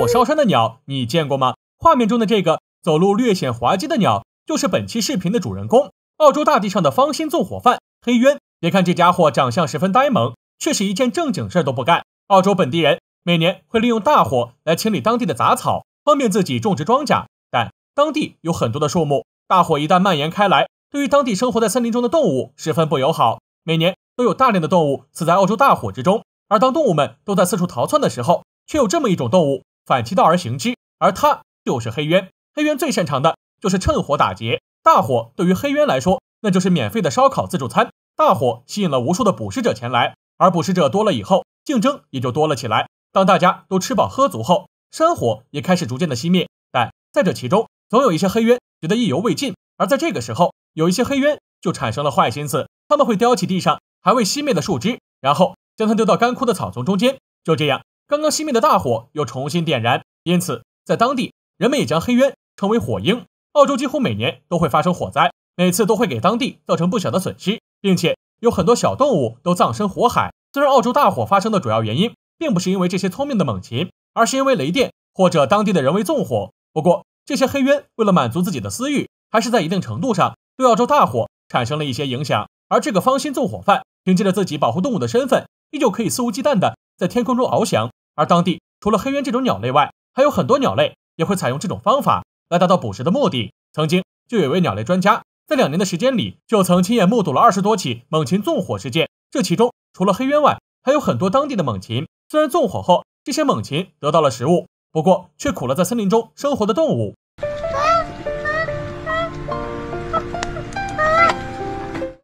火烧山的鸟，你见过吗？画面中的这个走路略显滑稽的鸟，就是本期视频的主人公——澳洲大地上的“芳心纵火犯”黑渊。别看这家伙长相十分呆萌，却是一件正经事儿都不干。澳洲本地人每年会利用大火来清理当地的杂草，方便自己种植庄稼。但当地有很多的树木，大火一旦蔓延开来，对于当地生活在森林中的动物十分不友好。每年都有大量的动物死在澳洲大火之中。而当动物们都在四处逃窜的时候，却有这么一种动物。反其道而行之，而他就是黑渊。黑渊最擅长的就是趁火打劫。大火对于黑渊来说，那就是免费的烧烤自助餐。大火吸引了无数的捕食者前来，而捕食者多了以后，竞争也就多了起来。当大家都吃饱喝足后，山火也开始逐渐的熄灭。但在这其中，总有一些黑渊觉得意犹未尽。而在这个时候，有一些黑渊就产生了坏心思，他们会叼起地上还未熄灭的树枝，然后将它丢到干枯的草丛中间。就这样。刚刚熄灭的大火又重新点燃，因此在当地，人们也将黑渊称为“火鹰”。澳洲几乎每年都会发生火灾，每次都会给当地造成不小的损失，并且有很多小动物都葬身火海。虽然澳洲大火发生的主要原因并不是因为这些聪明的猛禽，而是因为雷电或者当地的人为纵火。不过，这些黑渊为了满足自己的私欲，还是在一定程度上对澳洲大火产生了一些影响。而这个“芳心纵火犯”，凭借着自己保护动物的身份，依旧可以肆无忌惮地在天空中翱翔。而当地除了黑鸢这种鸟类外，还有很多鸟类也会采用这种方法来达到捕食的目的。曾经就有位鸟类专家，在两年的时间里就曾亲眼目睹了二十多起猛禽纵火事件。这其中除了黑鸢外，还有很多当地的猛禽。虽然纵火后这些猛禽得到了食物，不过却苦了在森林中生活的动物。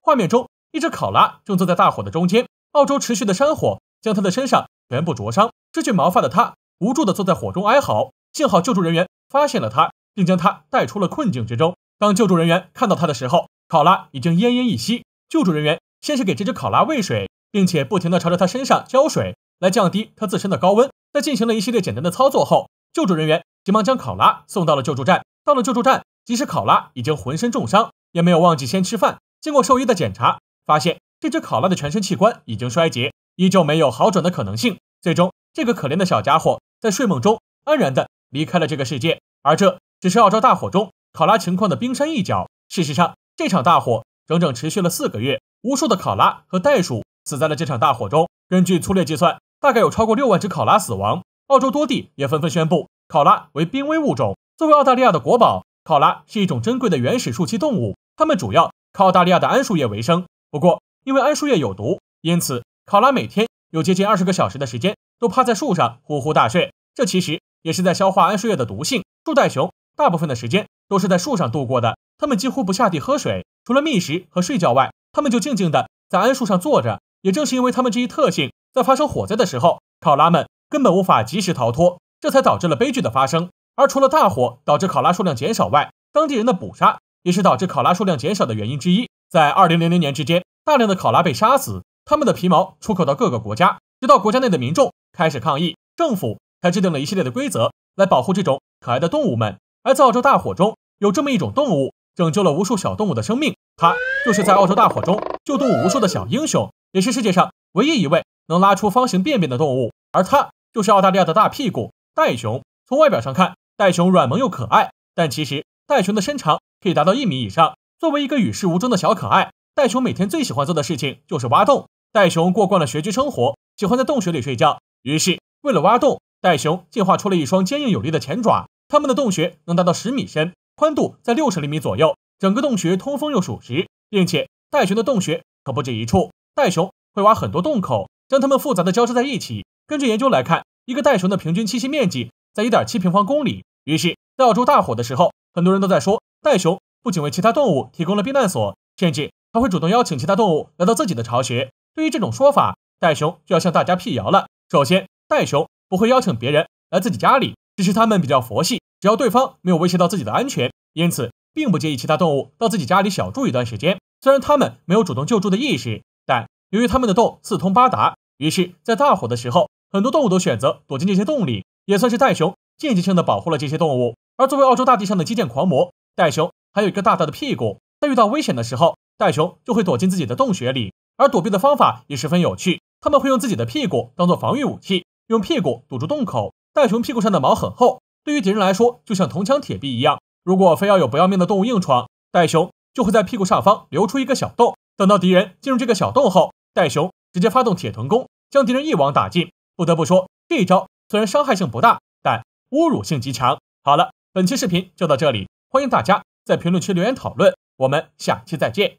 画面中，一只考拉正坐在大火的中间。澳洲持续的山火将它的身上。全部灼伤，失去毛发的他无助地坐在火中哀嚎。幸好救助人员发现了他，并将他带出了困境之中。当救助人员看到他的时候，考拉已经奄奄一息。救助人员先是给这只考拉喂水，并且不停地朝着他身上浇水，来降低他自身的高温。在进行了一系列简单的操作后，救助人员急忙将考拉送到了救助站。到了救助站，即使考拉已经浑身重伤，也没有忘记先吃饭。经过兽医的检查，发现这只考拉的全身器官已经衰竭。依旧没有好转的可能性。最终，这个可怜的小家伙在睡梦中安然地离开了这个世界。而这只是澳洲大火中考拉情况的冰山一角。事实上，这场大火整整持续了四个月，无数的考拉和袋鼠死在了这场大火中。根据粗略计算，大概有超过六万只考拉死亡。澳洲多地也纷纷宣布考拉为濒危物种。作为澳大利亚的国宝，考拉是一种珍贵的原始树栖动物，它们主要靠澳大利亚的桉树叶为生。不过，因为桉树叶有毒，因此考拉每天有接近二十个小时的时间都趴在树上呼呼大睡，这其实也是在消化桉树叶的毒性。树袋熊大部分的时间都是在树上度过的，它们几乎不下地喝水，除了觅食和睡觉外，它们就静静的在桉树上坐着。也正是因为它们这一特性，在发生火灾的时候，考拉们根本无法及时逃脱，这才导致了悲剧的发生。而除了大火导致考拉数量减少外，当地人的捕杀也是导致考拉数量减少的原因之一。在二零零零年之间，大量的考拉被杀死。它们的皮毛出口到各个国家，直到国家内的民众开始抗议，政府才制定了一系列的规则来保护这种可爱的动物们。而在澳洲大火中有这么一种动物，拯救了无数小动物的生命，它就是在澳洲大火中救动物无数的小英雄，也是世界上唯一一位能拉出方形便便的动物，而它就是澳大利亚的大屁股袋熊。从外表上看，袋熊软萌又可爱，但其实袋熊的身长可以达到一米以上。作为一个与世无争的小可爱，袋熊每天最喜欢做的事情就是挖洞。袋熊过惯了穴居生活，喜欢在洞穴里睡觉。于是，为了挖洞，袋熊进化出了一双坚硬有力的前爪。它们的洞穴能达到十米深，宽度在六十厘米左右。整个洞穴通风又属实，并且袋熊的洞穴可不止一处。袋熊会挖很多洞口，将它们复杂的交织在一起。根据研究来看，一个袋熊的平均栖息面积在一点七平方公里。于是，在澳洲大火的时候，很多人都在说，袋熊不仅为其他动物提供了避难所，甚至还会主动邀请其他动物来到自己的巢穴。对于这种说法，袋熊就要向大家辟谣了。首先，袋熊不会邀请别人来自己家里，只是他们比较佛系，只要对方没有威胁到自己的安全，因此并不介意其他动物到自己家里小住一段时间。虽然他们没有主动救助的意识，但由于他们的洞四通八达，于是，在大火的时候，很多动物都选择躲进这些洞里，也算是袋熊间接性的保护了这些动物。而作为澳洲大地上的基建狂魔，袋熊还有一个大大的屁股，在遇到危险的时候，袋熊就会躲进自己的洞穴里。而躲避的方法也十分有趣，他们会用自己的屁股当做防御武器，用屁股堵住洞口。袋熊屁股上的毛很厚，对于敌人来说就像铜墙铁壁一样。如果非要有不要命的动物硬闯，袋熊就会在屁股上方留出一个小洞，等到敌人进入这个小洞后，袋熊直接发动铁臀功，将敌人一网打尽。不得不说，这一招虽然伤害性不大，但侮辱性极强。好了，本期视频就到这里，欢迎大家在评论区留言讨论，我们下期再见。